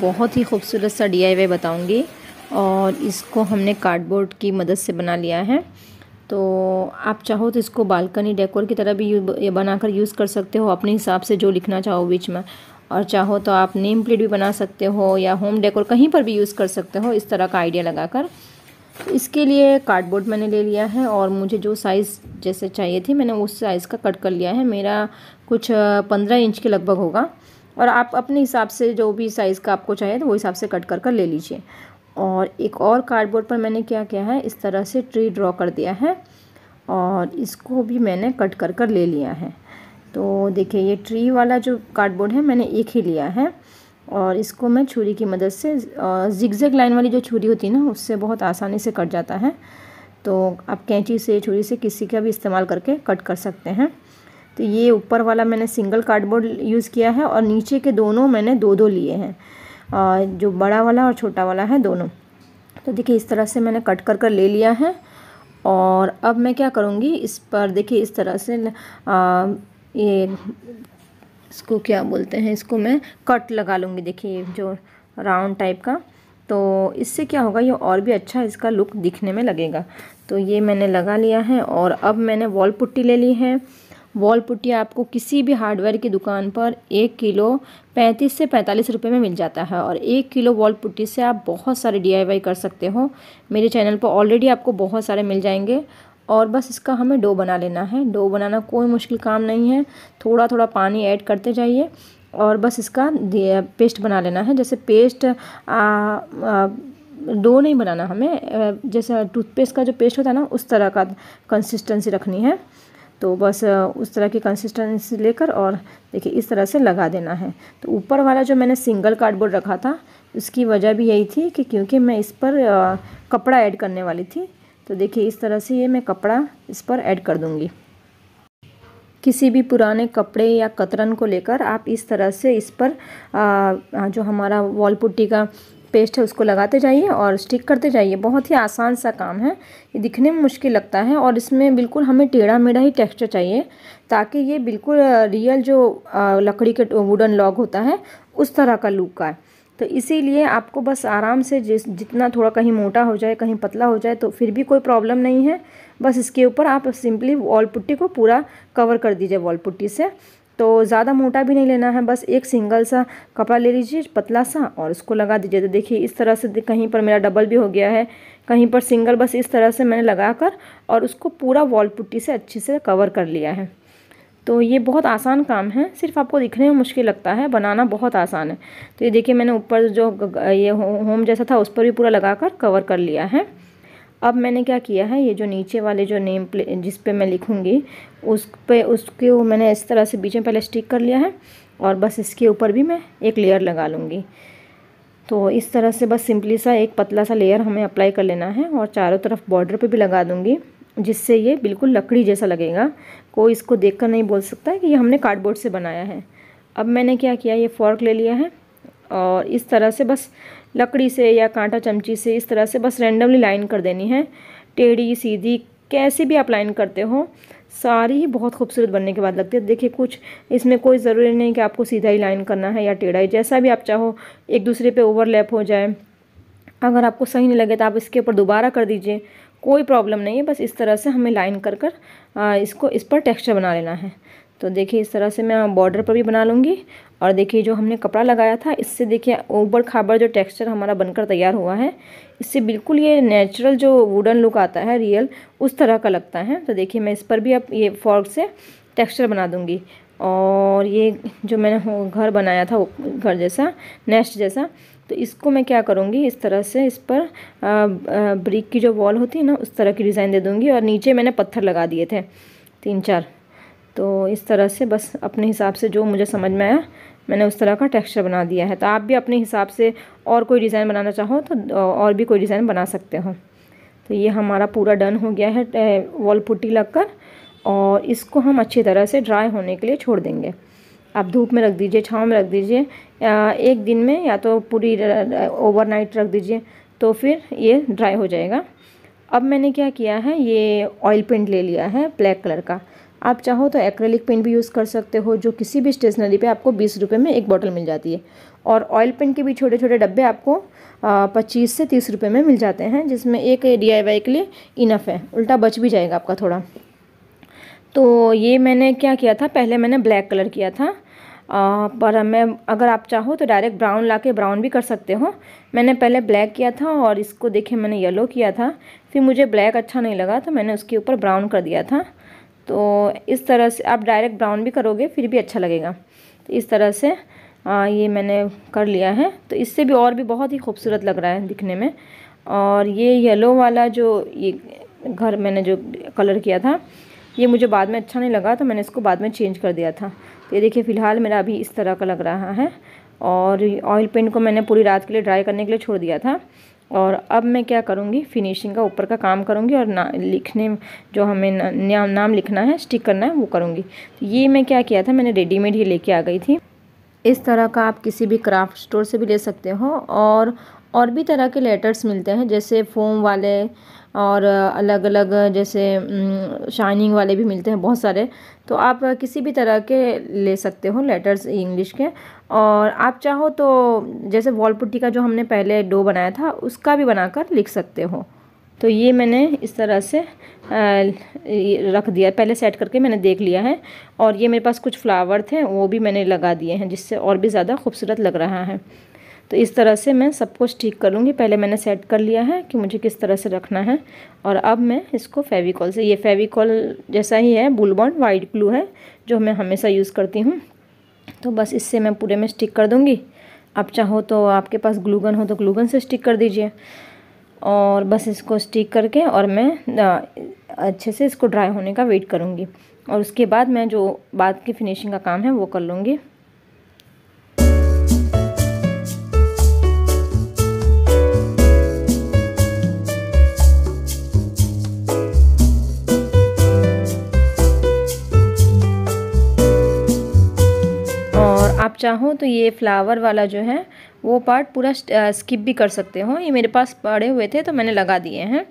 बहुत ही खूबसूरत सा डी आई बताऊँगी और इसको हमने कार्डबोर्ड की मदद से बना लिया है तो आप चाहो तो इसको बालकनी डेकोर की तरह भी बनाकर यूज़ कर सकते हो अपने हिसाब से जो लिखना चाहो बीच में और चाहो तो आप नेम प्लेट भी बना सकते हो या होम डेकोर कहीं पर भी यूज़ कर सकते हो इस तरह का आइडिया लगाकर कर तो इसके लिए कार्डबोर्ड मैंने ले लिया है और मुझे जो साइज़ जैसे चाहिए थी मैंने उस साइज़ का कट कर लिया है मेरा कुछ पंद्रह इंच के लगभग होगा और आप अपने हिसाब से जो भी साइज़ का आपको चाहिए तो वो हिसाब से कट कर कर ले लीजिए और एक और कार्डबोर्ड पर मैंने क्या किया है इस तरह से ट्री ड्रॉ कर दिया है और इसको भी मैंने कट कर कर ले लिया है तो देखिए ये ट्री वाला जो कार्डबोर्ड है मैंने एक ही लिया है और इसको मैं छुरी की मदद से जिग लाइन वाली जो छुरी होती है ना उससे बहुत आसानी से कट जाता है तो आप कैंची से छुरी से किसी का भी इस्तेमाल करके कट कर सकते हैं तो ये ऊपर वाला मैंने सिंगल कार्डबोर्ड यूज़ किया है और नीचे के दोनों मैंने दो दो लिए हैं जो बड़ा वाला और छोटा वाला है दोनों तो देखिए इस तरह से मैंने कट कर कर ले लिया है और अब मैं क्या करूँगी इस पर देखिए इस तरह से आ, ये इसको क्या बोलते हैं इसको मैं कट लगा लूँगी देखिए जो राउंड टाइप का तो इससे क्या होगा ये और भी अच्छा इसका लुक दिखने में लगेगा तो ये मैंने लगा लिया है और अब मैंने वॉल पुट्टी ले ली है वॉल पुट्टी आपको किसी भी हार्डवेयर की दुकान पर एक किलो पैंतीस से पैंतालीस रुपये में मिल जाता है और एक किलो वॉल पुट्टी से आप बहुत सारे डी कर सकते हो मेरे चैनल पर ऑलरेडी आपको बहुत सारे मिल जाएंगे और बस इसका हमें डो बना लेना है डो बनाना कोई मुश्किल काम नहीं है थोड़ा थोड़ा पानी ऐड करते जाइए और बस इसका पेस्ट बना लेना है जैसे पेस्ट आ, आ, डो नहीं बनाना हमें जैसे टूथपेस्ट का जो पेस्ट होता है ना उस तरह का कंसिस्टेंसी रखनी है तो बस उस तरह की कंसिस्टेंसी लेकर और देखिए इस तरह से लगा देना है तो ऊपर वाला जो मैंने सिंगल कार्डबोर्ड रखा था उसकी वजह भी यही थी कि क्योंकि मैं इस पर कपड़ा ऐड करने वाली थी तो देखिए इस तरह से ये मैं कपड़ा इस पर ऐड कर दूँगी किसी भी पुराने कपड़े या कतरन को लेकर आप इस तरह से इस पर आ, जो हमारा वॉल पुट्टी का पेस्ट है उसको लगाते जाइए और स्टिक करते जाइए बहुत ही आसान सा काम है ये दिखने में मुश्किल लगता है और इसमें बिल्कुल हमें टेढ़ा मेढ़ा ही टेक्सचर चाहिए ताकि ये बिल्कुल रियल जो लकड़ी के वुडन लॉग होता है उस तरह का लुक आए तो इसीलिए आपको बस आराम से जिस जितना थोड़ा कहीं मोटा हो जाए कहीं पतला हो जाए तो फिर भी कोई प्रॉब्लम नहीं है बस इसके ऊपर आप सिंपली वॉल पुट्टी को पूरा कवर कर दीजिए वॉल पुट्टी से तो ज़्यादा मोटा भी नहीं लेना है बस एक सिंगल सा कपड़ा ले लीजिए पतला सा और उसको लगा दीजिए तो देखिए इस तरह से कहीं पर मेरा डबल भी हो गया है कहीं पर सिंगल बस इस तरह से मैंने लगा कर और उसको पूरा वॉल पुट्टी से अच्छे से कवर कर लिया है तो ये बहुत आसान काम है सिर्फ आपको दिखने में मुश्किल लगता है बनाना बहुत आसान है तो ये देखिए मैंने ऊपर जो ये होम जैसा था उस पर भी पूरा लगा कर कवर कर लिया है अब मैंने क्या किया है ये जो नीचे वाले जो नेम प्ले जिस पे मैं लिखूँगी उस पे उसके वो मैंने इस तरह से बीच में पहले स्टिक कर लिया है और बस इसके ऊपर भी मैं एक लेयर लगा लूँगी तो इस तरह से बस सिंपली सा एक पतला सा लेयर हमें अप्लाई कर लेना है और चारों तरफ बॉर्डर पे भी लगा दूँगी जिससे ये बिल्कुल लकड़ी जैसा लगेगा कोई इसको देख नहीं बोल सकता कि ये हमने कार्डबोर्ड से बनाया है अब मैंने क्या किया ये फॉर्क ले लिया है और इस तरह से बस लकड़ी से या कांटा चमची से इस तरह से बस रेंडमली लाइन कर देनी है टेढ़ी सीधी कैसे भी आप लाइन करते हो सारी ही बहुत खूबसूरत बनने के बाद लगती है देखिए कुछ इसमें कोई ज़रूरी नहीं कि आपको सीधा ही लाइन करना है या टेढ़ा ही जैसा भी आप चाहो एक दूसरे पे ओवरलैप हो जाए अगर आपको सही नहीं लगे तो आप इसके ऊपर दोबारा कर दीजिए कोई प्रॉब्लम नहीं है बस इस तरह से हमें लाइन कर कर इसको इस पर टेक्स्चर बना लेना है तो देखिए इस तरह से मैं बॉर्डर पर भी बना लूँगी और देखिए जो हमने कपड़ा लगाया था इससे देखिए ऊबर खाबर जो टेक्सचर हमारा बनकर तैयार हुआ है इससे बिल्कुल ये नेचुरल जो वुडन लुक आता है रियल उस तरह का लगता है तो देखिए मैं इस पर भी अब ये फॉर्क से टेक्स्चर बना दूँगी और ये जो मैंने घर बनाया था घर जैसा नेस्ट जैसा तो इसको मैं क्या करूँगी इस तरह से इस पर ब्रिक की जो वॉल होती है ना उस तरह की डिज़ाइन दे दूँगी और नीचे मैंने पत्थर लगा दिए थे तीन चार तो इस तरह से बस अपने हिसाब से जो मुझे समझ में आया मैंने उस तरह का टेक्सचर बना दिया है तो आप भी अपने हिसाब से और कोई डिज़ाइन बनाना चाहो तो और भी कोई डिज़ाइन बना सकते हो तो ये हमारा पूरा डन हो गया है वॉल पुट्टी लगकर और इसको हम अच्छी तरह से ड्राई होने के लिए छोड़ देंगे आप धूप में रख दीजिए छाँव में रख दीजिए एक दिन में या तो पूरी ओवरनाइट रख दीजिए तो फिर ये ड्राई हो जाएगा अब मैंने क्या किया है ये ऑयल पेंट ले लिया है ब्लैक कलर का आप चाहो तो एक्रेलिक पेन भी यूज़ कर सकते हो जो किसी भी स्टेशनरी पे आपको बीस रुपये में एक बॉटल मिल जाती है और ऑयल पेन के भी छोटे छोटे डब्बे आपको पच्चीस से तीस रुपये में मिल जाते हैं जिसमें एक डी के लिए इनफ है उल्टा बच भी जाएगा आपका थोड़ा तो ये मैंने क्या किया था पहले मैंने ब्लैक कलर किया था आ, पर मैं अगर आप चाहो तो डायरेक्ट ब्राउन ला के ब्राउन भी कर सकते हो मैंने पहले ब्लैक किया था और इसको देखे मैंने येलो किया था फिर मुझे ब्लैक अच्छा नहीं लगा तो मैंने उसके ऊपर ब्राउन कर दिया था तो इस तरह से आप डायरेक्ट ब्राउन भी करोगे फिर भी अच्छा लगेगा तो इस तरह से आ, ये मैंने कर लिया है तो इससे भी और भी बहुत ही खूबसूरत लग रहा है दिखने में और ये येलो वाला जो ये घर मैंने जो कलर किया था ये मुझे बाद में अच्छा नहीं लगा तो मैंने इसको बाद में चेंज कर दिया था तो ये देखिए फ़िलहाल मेरा अभी इस तरह का लग रहा है और ऑयल पेंट को मैंने पूरी रात के लिए ड्राई करने के लिए छोड़ दिया था और अब मैं क्या करूँगी फिनिशिंग का ऊपर का काम करूँगी और ना लिखने जो हमें ना, नाम लिखना है स्टिक करना है वो करूँगी तो ये मैं क्या किया था मैंने रेडीमेड ही लेके आ गई थी इस तरह का आप किसी भी क्राफ्ट स्टोर से भी ले सकते हो और और भी तरह के लेटर्स मिलते हैं जैसे फोम वाले और अलग अलग जैसे शाइनिंग वाले भी मिलते हैं बहुत सारे तो आप किसी भी तरह के ले सकते हो लेटर्स इंग्लिश के और आप चाहो तो जैसे वॉल पुट्टी का जो हमने पहले डो बनाया था उसका भी बनाकर लिख सकते हो तो ये मैंने इस तरह से रख दिया पहले सेट करके मैंने देख लिया है और ये मेरे पास कुछ फ्लावर थे वो भी मैंने लगा दिए हैं जिससे और भी ज़्यादा खूबसूरत लग रहा है तो इस तरह से मैं सब कुछ ठीक कर लूँगी पहले मैंने सेट कर लिया है कि मुझे किस तरह से रखना है और अब मैं इसको फेविकॉल से ये फेविकॉल जैसा ही है बुलबॉन वाइट ग्लू है जो मैं हमेशा यूज़ करती हूँ तो बस इससे मैं पूरे में स्टिक कर दूँगी आप चाहो तो आपके पास ग्लूगन हो तो ग्लूगन से स्टिक कर दीजिए और बस इसको स्टिक करके और मैं अच्छे से इसको ड्राई होने का वेट करूँगी और उसके बाद मैं जो बाद की फिनिशिंग का काम है वो कर लूँगी चाहो तो ये फ्लावर वाला जो है वो पार्ट पूरा स्किप भी कर सकते हो ये मेरे पास पड़े हुए थे तो मैंने लगा दिए हैं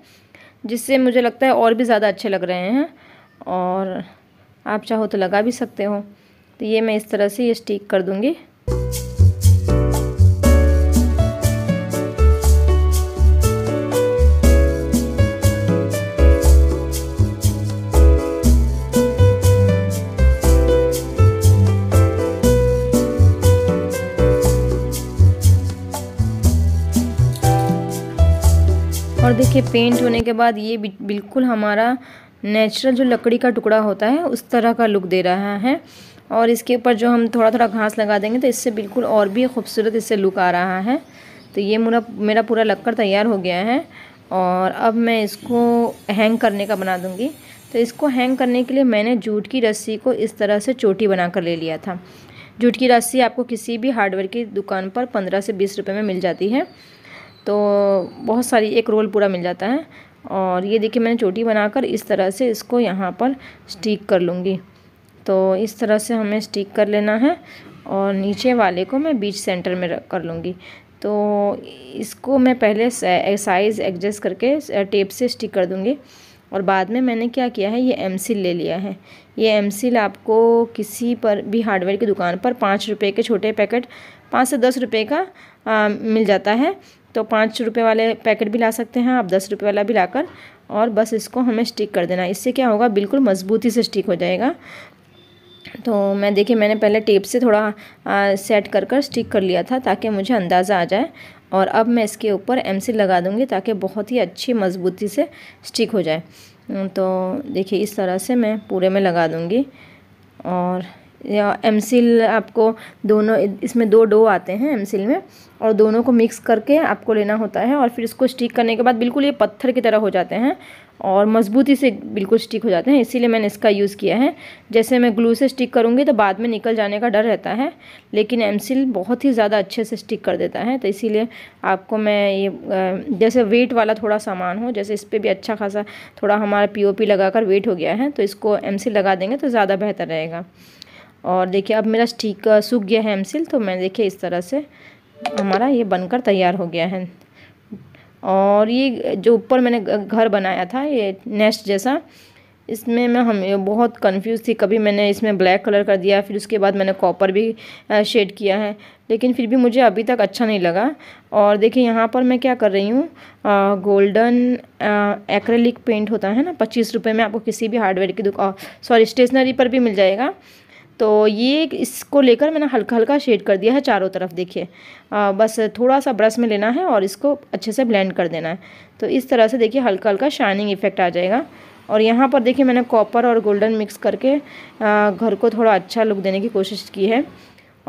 जिससे मुझे लगता है और भी ज़्यादा अच्छे लग रहे हैं और आप चाहो तो लगा भी सकते हो तो ये मैं इस तरह से ये स्टिक कर दूँगी और देखिए पेंट होने के बाद ये बिल्कुल हमारा नेचुरल जो लकड़ी का टुकड़ा होता है उस तरह का लुक दे रहा है और इसके ऊपर जो हम थोड़ा थोड़ा घास लगा देंगे तो इससे बिल्कुल और भी खूबसूरत इससे लुक आ रहा है तो ये मेरा मेरा पूरा लक्कर तैयार हो गया है और अब मैं इसको हैंग करने का बना दूँगी तो इसको हैंग करने के लिए मैंने जूट की रस्सी को इस तरह से चोटी बना कर ले लिया था जूट की रस्सी आपको किसी भी हार्डवेयर की दुकान पर पंद्रह से बीस रुपये में मिल जाती है तो बहुत सारी एक रोल पूरा मिल जाता है और ये देखिए मैंने चोटी बनाकर इस तरह से इसको यहाँ पर स्टिक कर लूँगी तो इस तरह से हमें स्टिक कर लेना है और नीचे वाले को मैं बीच सेंटर में रख कर लूँगी तो इसको मैं पहले साइज़ एडजस्ट करके टेप से स्टिक कर दूँगी और बाद में मैंने क्या किया है ये एम ले लिया है ये एम आपको किसी पर भी हार्डवेयर की दुकान पर पाँच रुपये के छोटे पैकेट पाँच से दस रुपये का आ, मिल जाता है तो पाँच रुपये वाले पैकेट भी ला सकते हैं आप दस रुपये वाला भी लाकर और बस इसको हमें स्टिक कर देना इससे क्या होगा बिल्कुल मजबूती से स्टिक हो जाएगा तो मैं देखिए मैंने पहले टेप से थोड़ा आ, सेट कर कर स्टिक कर लिया था ताकि मुझे अंदाज़ा आ जाए और अब मैं इसके ऊपर एम लगा दूँगी ताकि बहुत ही अच्छी मज़बूती से स्टिक हो जाए तो देखिए इस तरह से मैं पूरे में लगा दूँगी और एम सिल आपको दोनों इसमें दो डो आते हैं एम सिल में और दोनों को मिक्स करके आपको लेना होता है और फिर इसको स्टिक करने के बाद बिल्कुल ये पत्थर की तरह हो जाते हैं और मजबूती से बिल्कुल स्टिक हो जाते हैं इसीलिए मैंने इसका यूज़ किया है जैसे मैं ग्लू से स्टिक करूँगी तो बाद में निकल जाने का डर रहता है लेकिन एम सिल बहुत ही ज़्यादा अच्छे से स्टिक कर देता है तो इसीलिए आपको मैं ये जैसे वेट वाला थोड़ा सामान हो जैसे इस पर भी अच्छा खासा थोड़ा हमारा पी ओ पी लगा कर वेट हो गया है तो इसको एम सिल लगा देंगे तो ज़्यादा बेहतर रहेगा और देखिए अब मेरा स्टिक सूख गया है एमसिल तो मैं देखिए इस तरह से हमारा ये बनकर तैयार हो गया है और ये जो ऊपर मैंने घर बनाया था ये नेस्ट जैसा इसमें मैं हम बहुत कंफ्यूज थी कभी मैंने इसमें ब्लैक कलर कर दिया फिर उसके बाद मैंने कॉपर भी शेड किया है लेकिन फिर भी मुझे अभी तक अच्छा नहीं लगा और देखिए यहाँ पर मैं क्या कर रही हूँ गोल्डन एक्रेलिक पेंट होता है ना पच्चीस रुपये में आपको किसी भी हार्डवेयर की दुकान सॉरी स्टेशनरी पर भी मिल जाएगा तो ये इसको लेकर मैंने हल्का हल्का शेड कर दिया है चारों तरफ देखिए बस थोड़ा सा ब्रश में लेना है और इसको अच्छे से ब्लेंड कर देना है तो इस तरह से देखिए हल्का हल्का शाइनिंग इफेक्ट आ जाएगा और यहाँ पर देखिए मैंने कॉपर और गोल्डन मिक्स करके घर को थोड़ा अच्छा लुक देने की कोशिश की है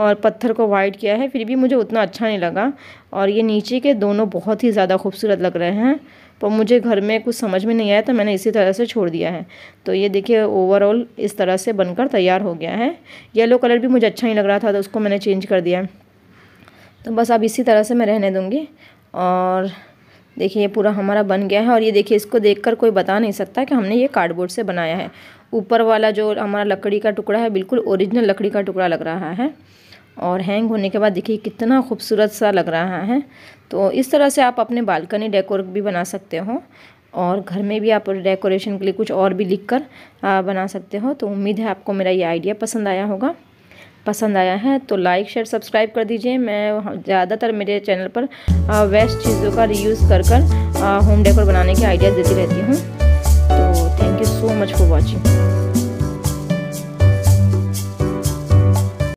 और पत्थर को वाइट किया है फिर भी मुझे उतना अच्छा नहीं लगा और ये नीचे के दोनों बहुत ही ज़्यादा खूबसूरत लग रहे हैं पर तो मुझे घर में कुछ समझ में नहीं आया तो मैंने इसी तरह से छोड़ दिया है तो ये देखिए ओवरऑल इस तरह से बनकर तैयार हो गया है येलो कलर भी मुझे अच्छा नहीं लग रहा था तो उसको मैंने चेंज कर दिया तो बस अब इसी तरह से मैं रहने दूँगी और देखिए ये पूरा हमारा बन गया है और ये देखिए इसको देखकर कोई बता नहीं सकता कि हमने ये कार्डबोर्ड से बनाया है ऊपर वाला जो हमारा लकड़ी का टुकड़ा है बिल्कुल ओरिजिनल लकड़ी का टुकड़ा लग रहा है और हैंग होने के बाद देखिए कितना खूबसूरत सा लग रहा है तो इस तरह से आप अपने बालकनी डेकोर भी बना सकते हो और घर में भी आप डेकोरेशन के लिए कुछ और भी लिख कर बना सकते हो तो उम्मीद है आपको मेरा ये आइडिया पसंद आया होगा पसंद आया है तो लाइक शेयर सब्सक्राइब कर दीजिए मैं ज़्यादातर मेरे चैनल पर वेस्ट चीज़ों का रीयूज़ कर कर होम डेकोर बनाने के आइडिया देती रहती हूँ तो thank you so much for watching